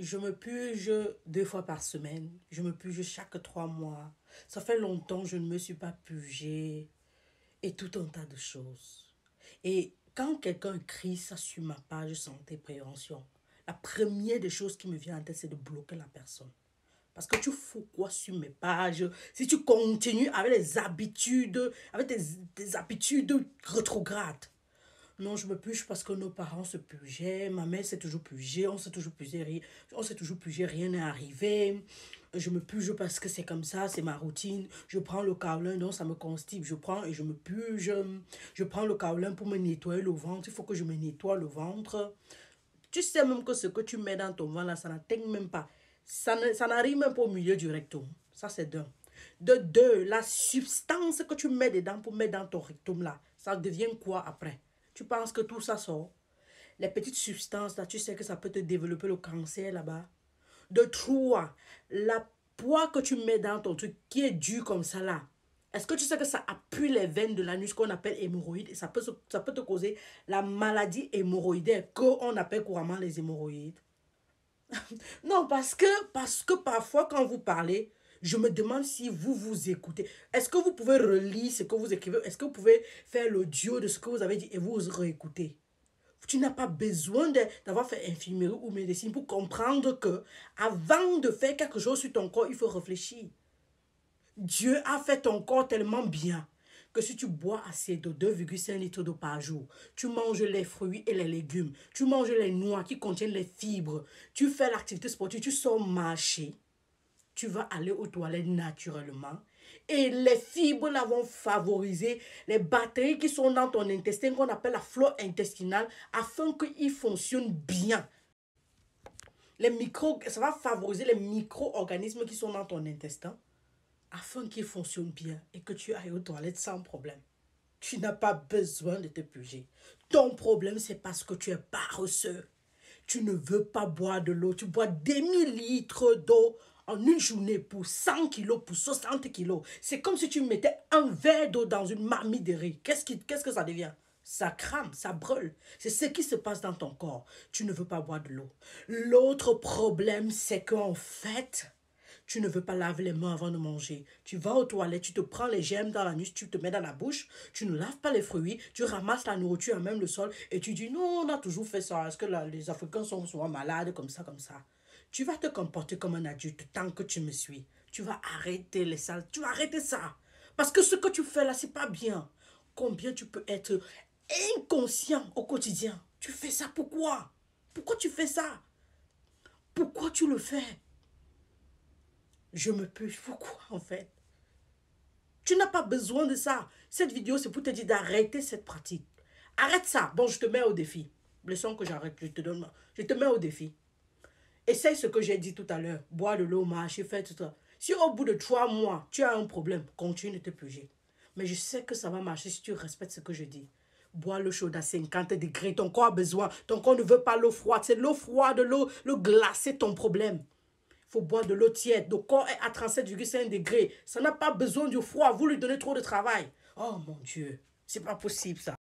Je me puge deux fois par semaine. Je me puge chaque trois mois. Ça fait longtemps que je ne me suis pas pugée, Et tout un tas de choses. Et quand quelqu'un crie ça sur ma page santé prévention, la première des choses qui me vient à tête, c'est de bloquer la personne. Parce que tu fous quoi sur mes pages Si tu continues avec les habitudes, avec des tes habitudes rétrogrades, non, je me puge parce que nos parents se pugeaient, ma mère s'est toujours pugée, on s'est toujours pugé, on s'est toujours rien n'est arrivé. Je me puge parce que c'est comme ça, c'est ma routine. Je prends le kaolin, non, ça me constipe. Je prends et je me puge. Je prends le kaolin pour me nettoyer le ventre. Il faut que je me nettoie le ventre. Tu sais même que ce que tu mets dans ton ventre, là, ça n'atteigne même pas. Ça n'arrive même pas au milieu du rectum. Ça, c'est d'un. De deux, la substance que tu mets dedans pour mettre dans ton rectum, là, ça devient quoi après tu penses que tout ça sort. Les petites substances, là, tu sais que ça peut te développer le cancer là-bas. De trois, la poids que tu mets dans ton truc qui est dû comme ça là, est-ce que tu sais que ça appuie les veines de l'anus qu'on appelle hémorroïdes et ça peut, ça peut te causer la maladie hémorroïdaire qu'on appelle couramment les hémorroïdes Non, parce que, parce que parfois quand vous parlez, je me demande si vous vous écoutez. Est-ce que vous pouvez relire ce que vous écrivez Est-ce que vous pouvez faire l'audio de ce que vous avez dit et vous réécouter tu n'as pas besoin d'avoir fait infirmerie ou médecine pour comprendre que avant de faire quelque chose sur ton corps, il faut réfléchir. Dieu a fait ton corps tellement bien que si tu bois assez d'eau, 2,5 litres d'eau par jour, tu manges les fruits et les légumes, tu manges les noix qui contiennent les fibres, tu fais l'activité sportive, tu sors marcher, tu vas aller aux toilettes naturellement. Et les fibres là, vont favoriser les batteries qui sont dans ton intestin, qu'on appelle la flore intestinale, afin qu'ils fonctionnent bien. Les micro, ça va favoriser les micro-organismes qui sont dans ton intestin, afin qu'ils fonctionnent bien et que tu ailles aux toilettes sans problème. Tu n'as pas besoin de te puger. Ton problème, c'est parce que tu es paresseux. Tu ne veux pas boire de l'eau. Tu bois des millilitres d'eau en une journée pour 100 kilos, pour 60 kilos. C'est comme si tu mettais un verre d'eau dans une marmite de riz. Qu'est-ce que ça devient ça crame, ça brûle. C'est ce qui se passe dans ton corps. Tu ne veux pas boire de l'eau. L'autre problème, c'est qu'en fait, tu ne veux pas laver les mains avant de manger. Tu vas aux toilettes, tu te prends les gemmes dans la nuit, tu te mets dans la bouche, tu ne laves pas les fruits, tu ramasses la nourriture, même le sol, et tu dis non, on a toujours fait ça. Est-ce que les Africains sont souvent malades comme ça, comme ça tu vas te comporter comme un adulte tant que tu me suis. Tu vas arrêter les salles. Tu vas arrêter ça. Parce que ce que tu fais là, c'est pas bien. Combien tu peux être inconscient au quotidien. Tu fais ça pourquoi Pourquoi tu fais ça Pourquoi tu le fais Je me puis Pourquoi en fait Tu n'as pas besoin de ça. Cette vidéo, c'est pour te dire d'arrêter cette pratique. Arrête ça. Bon, je te mets au défi. blessons que j'arrête. Je te donne. Je te mets au défi. Essaye ce que j'ai dit tout à l'heure. Bois de l'eau, marche, fais tout ça. Si au bout de trois mois, tu as un problème, continue de te puger. Mais je sais que ça va marcher si tu respectes ce que je dis. Bois l'eau chaude à 50 degrés, ton corps a besoin. Ton corps ne veut pas l'eau froide. C'est l'eau froide, l'eau glacée, ton problème faut boire de l'eau tiède. Ton corps est à 37,5 degrés. Ça n'a pas besoin du froid. Vous lui donnez trop de travail. Oh mon Dieu, c'est pas possible ça.